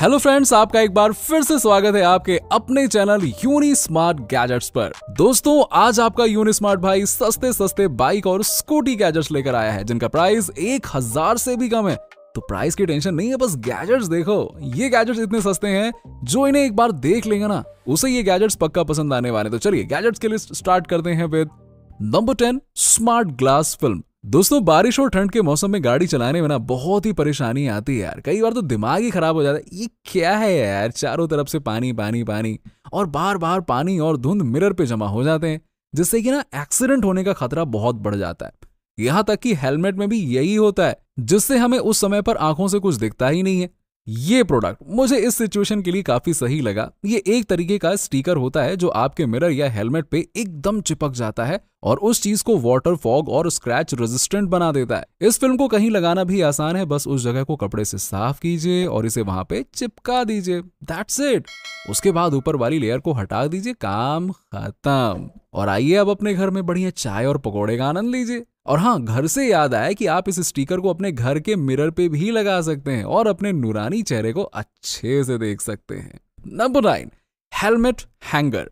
hello friends आपका एक बार फिर से स्वागत है आपके अपने चैनल यूनी स्मार्ट गैजेट्स पर दोस्तों आज आपका यूनी स्मार्ट भाई सस्ते सस्ते बाइक और स्कूटी गैजेट्स लेकर आया है जिनका प्राइस एक हजार से भी कम है तो प्राइस की टेंशन नहीं है बस गैजेट्स देखो ये गैजेट्स इतने सस्ते हैं जो इन्हें एक बार देख लेगा ना उसे ये गैजेट्स पक्का पसंद आने वाले तो चलिए गैजेट्स के लिस्ट स्टार्ट करते हैं with number ten smart glass film दोस्तों बारिश और ठंड के मौसम में गाड़ी चलाने में ना बहुत ही परेशानी आती है यार कई बार तो दिमाग ही खराब हो जाता है ये क्या है यार चारों तरफ से पानी पानी पानी और बार बार पानी और धुंध मिरर पे जमा हो जाते हैं जिससे कि ना एक्सीडेंट होने का खतरा बहुत बढ़ जाता है यहां तक कि हेलमेट में भी यही होता है जिससे हमें उस समय पर आंखों से कुछ दिखता ही नहीं है ये प्रोडक्ट मुझे इस सिचुएशन के लिए काफी सही लगा ये एक तरीके का स्टीकर होता है जो आपके मिरर या हेलमेट पे एकदम चिपक जाता है और उस चीज को वाटर फॉग और स्क्रैच रेजिस्टेंट बना देता है इस फिल्म को कहीं लगाना भी आसान है बस उस जगह को कपड़े से साफ कीजिए और इसे वहां पे चिपका दीजिए दैट्स इट उसके बाद ऊपर वाली लेयर को हटा दीजिए काम खत्म और आइए अब अपने घर में बढ़िया चाय और पकौड़े का आनंद लीजिए और हाँ घर से याद आया कि आप इस स्टिकर को अपने घर के मिरर पे भी लगा सकते हैं और अपने नूरानी चेहरे को अच्छे से देख सकते हैं नंबर नाइन हेलमेट हैंगर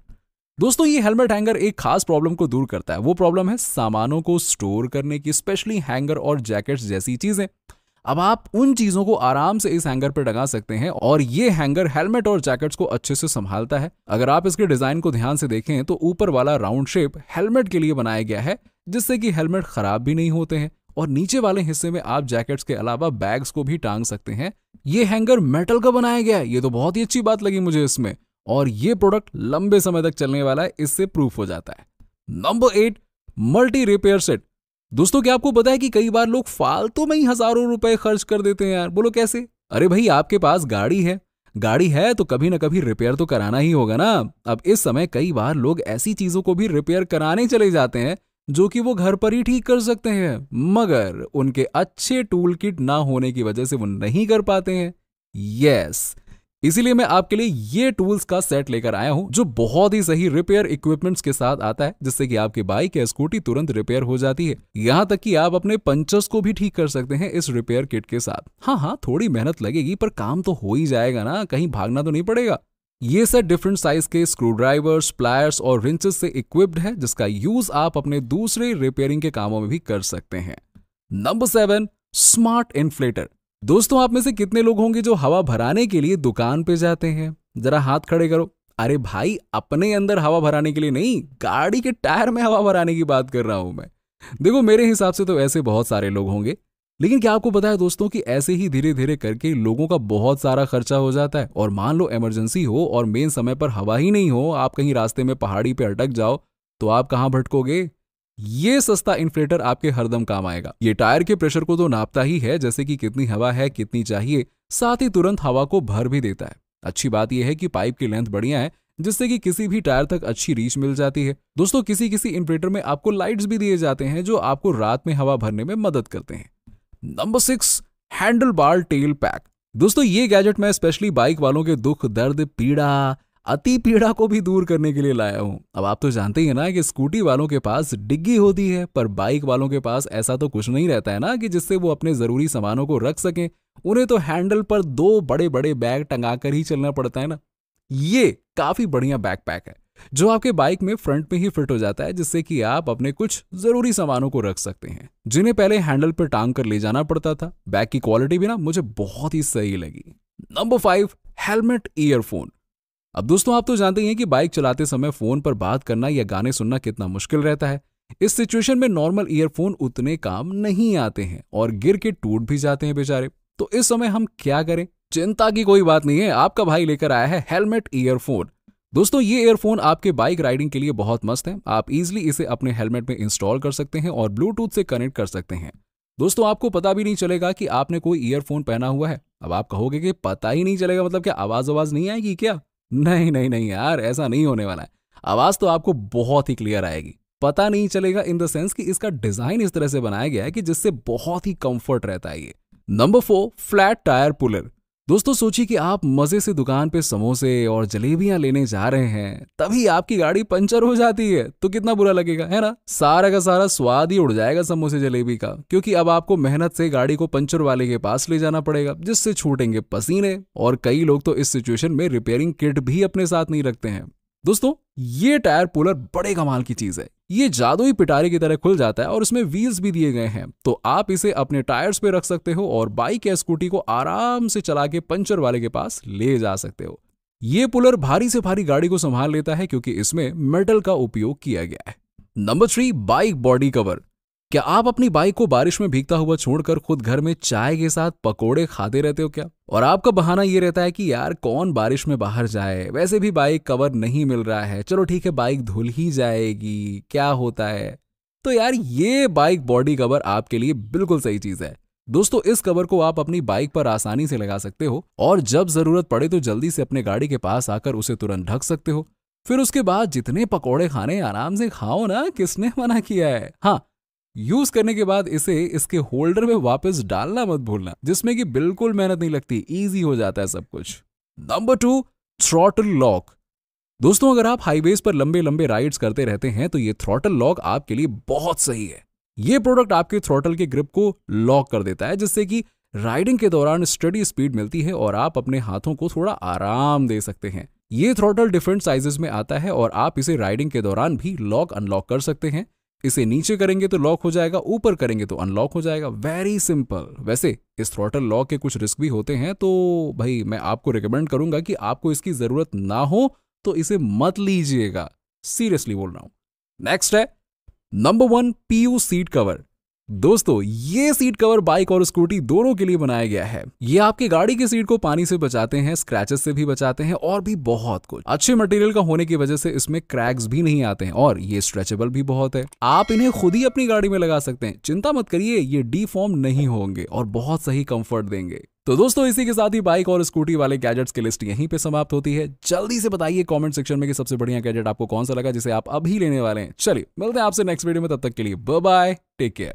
दोस्तों ये हेलमेट हैंगर एक खास प्रॉब्लम को दूर करता है वो प्रॉब्लम है सामानों को स्टोर करने की स्पेशली हैंगर और जैकेट्स जैसी चीजें अब आप उन चीजों को आराम से इस हैंगर पर लगा सकते हैं और ये हैंगर हेलमेट और जैकेट्स को अच्छे से संभालता है अगर आप इसके डिजाइन को ध्यान से देखें तो ऊपर वाला राउंड शेप हेलमेट के लिए बनाया गया है जिससे कि हेलमेट खराब भी नहीं होते हैं और नीचे वाले हिस्से में आप जैकेट्स के अलावा बैग्स को भी टांग सकते हैं ये हैंगर मेटल का बनाया गया है ये तो बहुत ही अच्छी बात लगी मुझे इसमें और ये प्रोडक्ट लंबे समय तक चलने वाला है इससे प्रूफ हो जाता है number eight multi repair set दोस्तों क्या आपको पता है कि कई बार लोग फालतू में ही हजारों रुपए खर्च कर देते हैं यार बोलो कैसे अरे भाई आपके पास गाड़ी है गाड़ी है तो कभी ना कभी रिपेयर तो कराना ही होगा ना अब इस समय कई बार लोग ऐसी चीजों को भी रिपेयर कराने चले जाते हैं जो कि वो घर पर ही ठीक कर सकते हैं मगर उनके अच्छे टूल किट ना होने की वजह से वो नहीं कर पाते हैं यस इसीलिए मैं आपके लिए ये टूल्स का सेट लेकर आया हूं जो बहुत ही सही रिपेयर इक्विपमेंट्स के साथ आता है जिससे कि आपकी बाइक या स्कूटी तुरंत रिपेयर हो जाती है यहाँ तक कि आप अपने पंचर्स को भी ठीक कर सकते हैं इस रिपेयर किट के साथ हाँ हाँ थोड़ी मेहनत लगेगी पर काम तो हो ही जाएगा ना कहीं भागना तो नहीं पड़ेगा ये सेट डिफरेंट साइज के स्क्रू ड्राइवर्स प्लायर्स और रिंचेस से इक्विप्ड है जिसका यूज आप अपने दूसरे रिपेयरिंग के कामों में भी कर सकते हैं नंबर सेवन स्मार्ट इन्फ्लेटर दोस्तों आप में से कितने लोग होंगे जो हवा भराने के लिए दुकान पे जाते हैं जरा हाथ खड़े करो अरे भाई अपने अंदर हवा भराने के लिए नहीं गाड़ी के टायर में हवा भराने की बात कर रहा हूं मैं देखो मेरे हिसाब से तो ऐसे बहुत सारे लोग होंगे लेकिन क्या आपको पता है दोस्तों कि ऐसे ही धीरे धीरे करके लोगों का बहुत सारा खर्चा हो जाता है और मान लो इमरजेंसी हो और मेन समय पर हवा ही नहीं हो आप कहीं रास्ते में पहाड़ी पे अटक जाओ तो आप कहाँ भटकोगे ये सस्ता इन्फ्लेटर आपके हरदम काम आएगा ये टायर के प्रेशर को तो नापता ही है जैसे कि कितनी हवा है कितनी चाहिए साथ ही तुरंत हवा को भर भी देता है अच्छी बात यह है कि पाइप की लेंथ बढ़िया है जिससे कि किसी भी टायर तक अच्छी रीच मिल जाती है दोस्तों किसी किसी इन्फ्लेटर में आपको लाइट्स भी दिए जाते हैं जो आपको रात में हवा भरने में मदद करते हैं number six handle bar tail pack दोस्तों ये गैजेट मैं स्पेशली बाइक वालों के दुख दर्द पीड़ा अति पीड़ा को भी दूर करने के लिए लाया हूं अब आप तो जानते ही हैं ना कि स्कूटी वालों के पास डिग्गी होती है पर बाइक वालों के पास ऐसा तो कुछ नहीं रहता है ना कि जिससे वो अपने ज़रूरी सामानों को रख सकें उन्हें तो हैंडल पर दो बड़े बड़े बैग टंगा कर ही चलना पड़ता है ना ये काफ़ी बढ़िया बैकपैक है जो आपके बाइक में फ्रंट में ही फिट हो जाता है जिससे कि आप अपने कुछ जरूरी सामानों को रख सकते हैं जिन्हें पहले हैंडल पर टांग कर ले जाना पड़ता था बैग की क्वालिटी भी ना मुझे बहुत ही सही लगी नंबर फाइव हेलमेट ईयरफोन अब दोस्तों आप तो जानते ही हैं कि बाइक चलाते समय फोन पर बात करना या गाने सुनना कितना मुश्किल रहता है इस सिचुएशन में नॉर्मल ईयरफोन उतने काम नहीं आते हैं और गिर के टूट भी जाते हैं बेचारे तो इस समय हम क्या करें चिंता की कोई बात नहीं है आपका भाई लेकर आया है हेलमेट ईयरफोन दोस्तों ये एयरफोन आपके बाइक राइडिंग के लिए बहुत मस्त है आप इजिली इसे अपने हेलमेट में इंस्टॉल कर सकते हैं और ब्लूटूथ से कनेक्ट कर सकते हैं दोस्तों आपको पता भी नहीं चलेगा कि आपने कोई ईयरफोन पहना हुआ है अब आप कहोगे कि पता ही नहीं चलेगा मतलब क्या आवाज आवाज नहीं आएगी क्या नहीं नहीं नहीं यार ऐसा नहीं होने वाला है आवाज तो आपको बहुत ही क्लियर आएगी पता नहीं चलेगा इन द सेंस कि इसका डिजाइन इस तरह से बनाया गया है कि जिससे बहुत ही कंफर्ट रहता है ये number four flat tyre puller दोस्तों सोचिए कि आप मजे से दुकान पे समोसे और जलेबियां लेने जा रहे हैं तभी आपकी गाड़ी पंचर हो जाती है तो कितना बुरा लगेगा है ना सारा का सारा स्वाद ही उड़ जाएगा समोसे जलेबी का क्योंकि अब आपको मेहनत से गाड़ी को पंचर वाले के पास ले जाना पड़ेगा जिससे छूटेंगे पसीने और कई लोग तो इस सिचुएशन में रिपेयरिंग किट भी अपने साथ नहीं रखते हैं दोस्तों ये टायर पुलर बड़े कमाल की चीज है ये जादुई पिटारी की तरह खुल जाता है और इसमें व्हील्स भी दिए गए हैं तो आप इसे अपने टायर्स पे रख सकते हो और बाइक या स्कूटी को आराम से चला के पंचर वाले के पास ले जा सकते हो ये पुलर भारी से भारी गाड़ी को संभाल लेता है क्योंकि इसमें मेटल का उपयोग किया गया है number three bike body cover क्या आप अपनी बाइक को बारिश में भीगता हुआ छोड़कर खुद घर में चाय के साथ पकोड़े खाते रहते हो क्या और आपका बहाना ये रहता है कि यार कौन बारिश में बाहर जाए वैसे भी बाइक कवर नहीं मिल रहा है चलो ठीक है बाइक धुल ही जाएगी क्या होता है तो यार ये बाइक बॉडी कवर आपके लिए बिल्कुल सही चीज है दोस्तों इस कवर को आप अपनी बाइक पर आसानी से लगा सकते हो और जब जरूरत पड़े तो जल्दी से अपने गाड़ी के पास आकर उसे तुरंत ढक सकते हो फिर उसके बाद जितने पकौड़े खाने आराम से खाओ ना किसने मना किया है हाँ यूज करने के बाद इसे इसके होल्डर में वापस डालना मत भूलना जिसमें कि बिल्कुल मेहनत नहीं लगती इजी हो जाता है सब कुछ नंबर टू थ्रॉटल लॉक दोस्तों अगर आप हाईवेज पर लंबे लंबे राइड्स करते रहते हैं तो ये थ्रॉटल लॉक आपके लिए बहुत सही है ये प्रोडक्ट आपके थ्रॉटल के ग्रिप को लॉक कर देता है जिससे कि राइडिंग के दौरान स्टडी स्पीड मिलती है और आप अपने हाथों को थोड़ा आराम दे सकते हैं ये थ्रॉटल डिफरेंट साइजेस में आता है और आप इसे राइडिंग के दौरान भी लॉक अनलॉक कर सकते हैं इसे नीचे करेंगे तो लॉक हो जाएगा ऊपर करेंगे तो अनलॉक हो जाएगा वेरी सिंपल वैसे इस थ्रॉटल लॉक के कुछ रिस्क भी होते हैं तो भाई मैं आपको रिकमेंड करूंगा कि आपको इसकी जरूरत ना हो तो इसे मत लीजिएगा सीरियसली बोल रहा हूं नेक्स्ट है number one PU seat cover दोस्तों ये सीट कवर बाइक और स्कूटी दोनों के लिए बनाया गया है ये आपकी गाड़ी की सीट को पानी से बचाते हैं स्क्रैचेस से भी बचाते हैं और भी बहुत कुछ अच्छे मटेरियल का होने की वजह से इसमें क्रैक्स भी नहीं आते हैं और ये स्ट्रेचेबल भी बहुत है आप इन्हें खुद ही अपनी गाड़ी में लगा सकते हैं चिंता मत करिए ये डी नहीं होंगे और बहुत सही कंफर्ट देंगे तो दोस्तों इसी के साथ ही बाइक और स्कूटी वाले गैजेट्स की लिस्ट यहीं पे समाप्त होती है जल्दी से बताइए कमेंट सेक्शन में कि सबसे बढ़िया गैजेट आपको कौन सा लगा जिसे आप अभी लेने वाले हैं चलिए मिलते हैं आपसे नेक्स्ट वीडियो में तब तक के लिए बाय टेक केयर